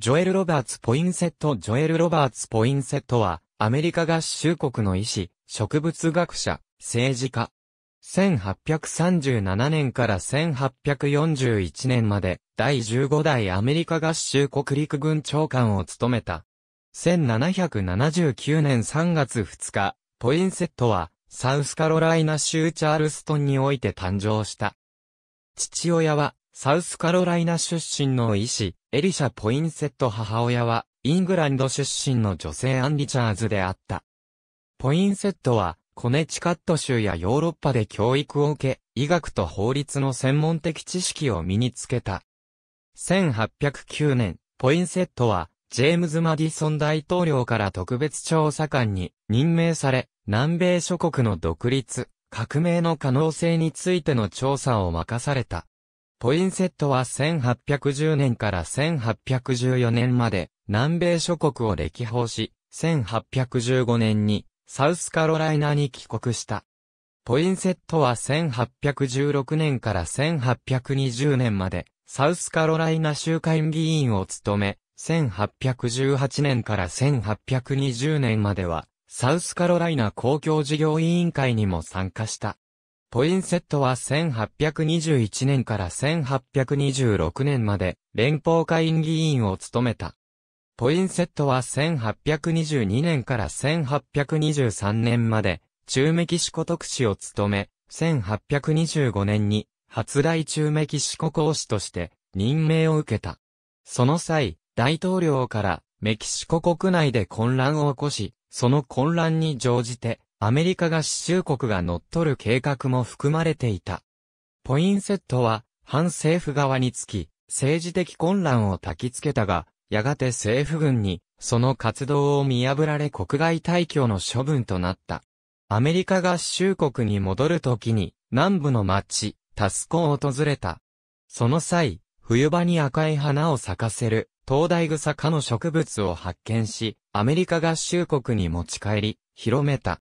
ジョエル・ロバーツ・ポインセットジョエル・ロバーツ・ポインセットは、アメリカ合衆国の医師、植物学者、政治家。1837年から1841年まで、第15代アメリカ合衆国陸軍長官を務めた。1779年3月2日、ポインセットは、サウスカロライナ州チャールストンにおいて誕生した。父親は、サウスカロライナ出身の医師、エリシャ・ポインセット母親は、イングランド出身の女性アン・リチャーズであった。ポインセットは、コネチカット州やヨーロッパで教育を受け、医学と法律の専門的知識を身につけた。1809年、ポインセットは、ジェームズ・マディソン大統領から特別調査官に任命され、南米諸国の独立、革命の可能性についての調査を任された。ポインセットは1810年から1814年まで南米諸国を歴訪し、1815年にサウスカロライナに帰国した。ポインセットは1816年から1820年までサウスカロライナ州会議員を務め、1818年から1820年まではサウスカロライナ公共事業委員会にも参加した。ポインセットは1821年から1826年まで連邦会員議員を務めた。ポインセットは1822年から1823年まで中メキシコ特使を務め、1825年に初代中メキシコ公使として任命を受けた。その際、大統領からメキシコ国内で混乱を起こし、その混乱に乗じてアメリカ合衆国が乗っ取る計画も含まれていた。ポインセットは、反政府側につき、政治的混乱を焚きつけたが、やがて政府軍に、その活動を見破られ国外退去の処分となった。アメリカ合衆国に戻るときに、南部の町、タスコを訪れた。その際、冬場に赤い花を咲かせる、東大草科の植物を発見し、アメリカ合衆国に持ち帰り、広めた。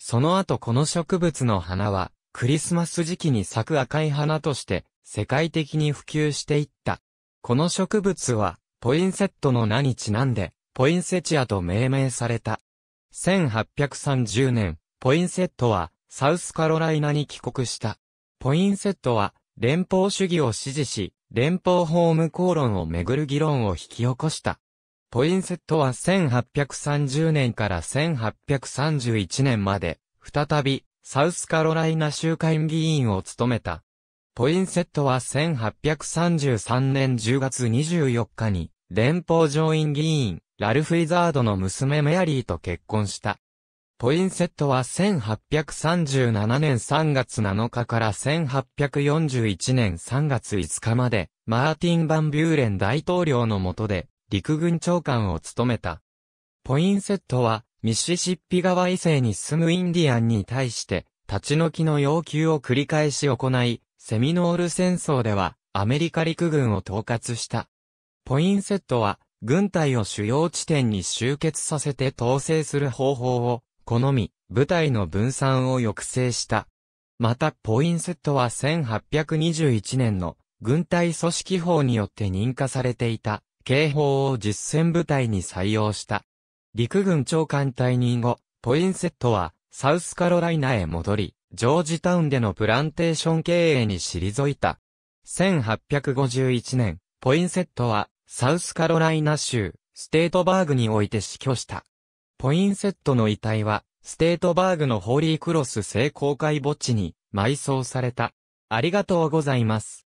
その後この植物の花は、クリスマス時期に咲く赤い花として、世界的に普及していった。この植物は、ポインセットの名にちなんで、ポインセチアと命名された。1830年、ポインセットは、サウスカロライナに帰国した。ポインセットは、連邦主義を支持し、連邦法務公論をめぐる議論を引き起こした。ポインセットは1830年から1831年まで、再び、サウスカロライナ州会議員を務めた。ポインセットは1833年10月24日に、連邦上院議員、ラルフ・イザードの娘メアリーと結婚した。ポインセットは1837年3月7日から1841年3月5日まで、マーティン・バン・ビューレン大統領の下で、陸軍長官を務めた。ポインセットは、ミシシッピ川以西に住むインディアンに対して、立ち退きの要求を繰り返し行い、セミノール戦争では、アメリカ陸軍を統括した。ポインセットは、軍隊を主要地点に集結させて統制する方法を、好み、部隊の分散を抑制した。また、ポインセットは1821年の軍隊組織法によって認可されていた。警報を実戦部隊に採用した。陸軍長官退任後、ポインセットは、サウスカロライナへ戻り、ジョージタウンでのプランテーション経営に退いた。1851年、ポインセットは、サウスカロライナ州、ステートバーグにおいて死去した。ポインセットの遺体は、ステートバーグのホーリークロス聖公会墓地に埋葬された。ありがとうございます。